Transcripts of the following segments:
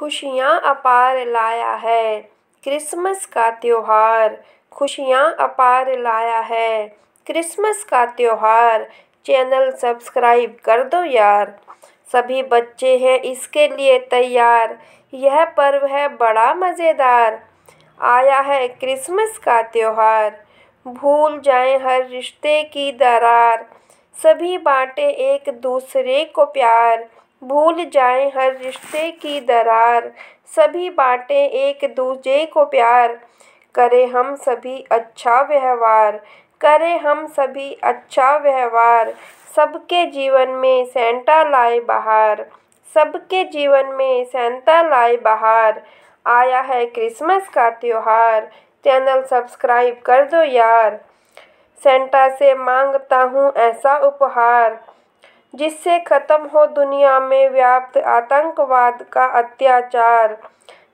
खुशियाँ अपार लाया है क्रिसमस का त्यौहार खुशियाँ अपार लाया है क्रिसमस का त्यौहार चैनल सब्सक्राइब कर दो यार सभी बच्चे हैं इसके लिए तैयार यह पर्व है बड़ा मज़ेदार आया है क्रिसमस का त्यौहार भूल जाए हर रिश्ते की दरार सभी बांटे एक दूसरे को प्यार भूल जाए हर रिश्ते की दरार सभी बाँटें एक दूजे को प्यार करें हम सभी अच्छा व्यवहार करें हम सभी अच्छा व्यवहार सबके जीवन में सेंटा लाए बहार सबके जीवन में सेंटा लाए बहार आया है क्रिसमस का त्यौहार चैनल सब्सक्राइब कर दो यार सेंटा से मांगता हूँ ऐसा उपहार जिससे खत्म हो दुनिया में व्याप्त आतंकवाद का अत्याचार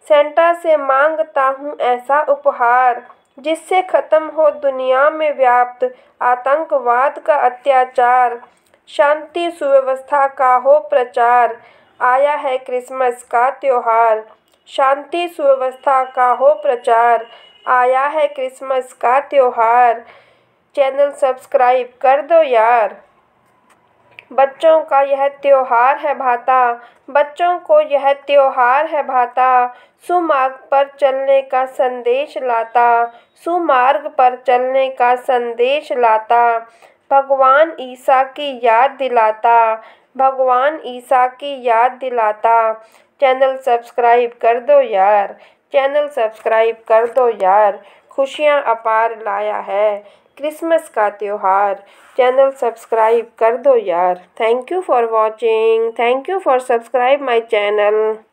सेंटा से मांगता हूँ ऐसा उपहार जिससे खत्म हो दुनिया में व्याप्त आतंकवाद का अत्याचार शांति सुव्यवस्था का हो प्रचार आया है क्रिसमस का त्यौहार शांति सुव्यवस्था का हो प्रचार आया है क्रिसमस का त्यौहार चैनल सब्सक्राइब कर दो यार बच्चों का यह त्योहार है भाता बच्चों को यह त्यौहार है भाता सुमार्ग पर चलने का संदेश लाता सुमार्ग पर चलने का संदेश लाता भगवान ईसा की याद दिलाता भगवान ईसा की याद दिलाता चैनल सब्सक्राइब कर दो यार चैनल सब्सक्राइब कर दो यार खुशियाँ अपार लाया है क्रिसमस का त्यौहार चैनल सब्सक्राइब कर दो यार thank you for watching thank you for subscribe my channel